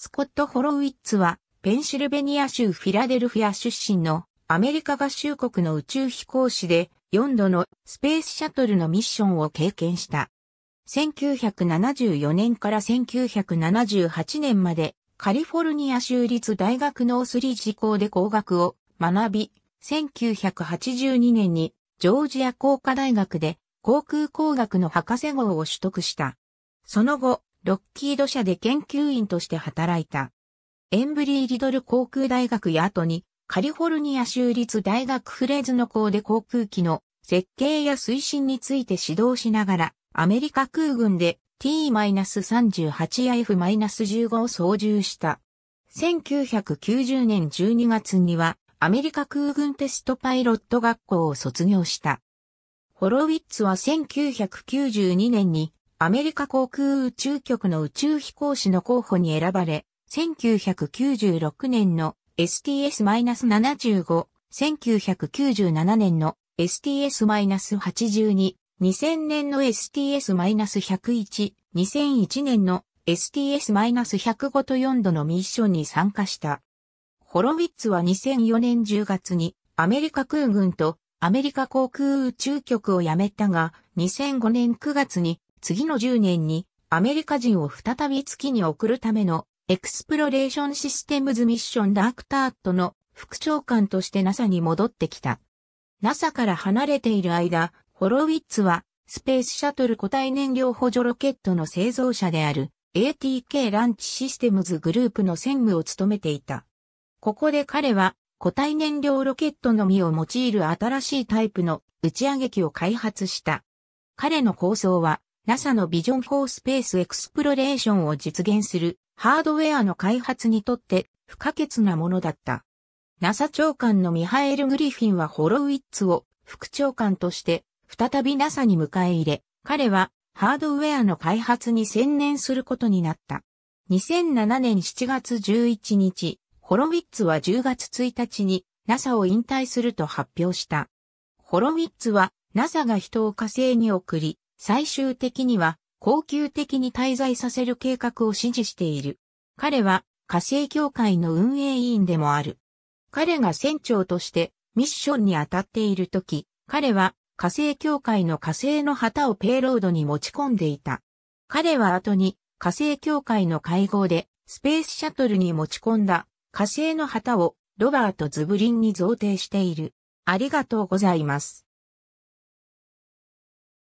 スコット・ホロウィッツは、ペンシルベニア州フィラデルフィア出身のアメリカ合衆国の宇宙飛行士で4度のスペースシャトルのミッションを経験した。1974年から1978年までカリフォルニア州立大学ノースリー事校で工学を学び、1982年にジョージア工科大学で航空工学の博士号を取得した。その後、ロッキード社で研究員として働いた。エンブリー・リドル航空大学や後に、カリフォルニア州立大学フレーズの校で航空機の設計や推進について指導しながら、アメリカ空軍で T-38F-15 を操縦した。1990年12月には、アメリカ空軍テストパイロット学校を卒業した。ホロウィッツは1992年にアメリカ航空宇宙局の宇宙飛行士の候補に選ばれ、1996年の STS-75、1997年の STS-82、2000年の STS-101、2001年の STS-105 と4度のミッションに参加した。ホロウィッツは2004年10月にアメリカ空軍とアメリカ航空宇宙局を辞めたが、2005年9月に次の10年にアメリカ人を再び月に送るためのエクスプロレーションシステムズミッションダークターットの副長官として NASA に戻ってきた。NASA から離れている間、ホロウィッツはスペースシャトル固体燃料補助ロケットの製造者である ATK ランチシステムズグループの専務を務めていた。ここで彼は固体燃料ロケットのみを用いる新しいタイプの打ち上げ機を開発した。彼の構想は NASA のビジョン4スペースエクスプロレーションを実現するハードウェアの開発にとって不可欠なものだった。NASA 長官のミハエル・グリフィンはホロウィッツを副長官として再び NASA に迎え入れ、彼はハードウェアの開発に専念することになった。2007年7月11日、ホロウィッツは10月1日に NASA を引退すると発表した。ホロウィッツは NASA が人を火星に送り、最終的には、恒久的に滞在させる計画を支持している。彼は、火星協会の運営委員でもある。彼が船長としてミッションに当たっているとき、彼は火星協会の火星の旗をペイロードに持ち込んでいた。彼は後に火星協会の会合でスペースシャトルに持ち込んだ火星の旗をロバート・ズブリンに贈呈している。ありがとうございます。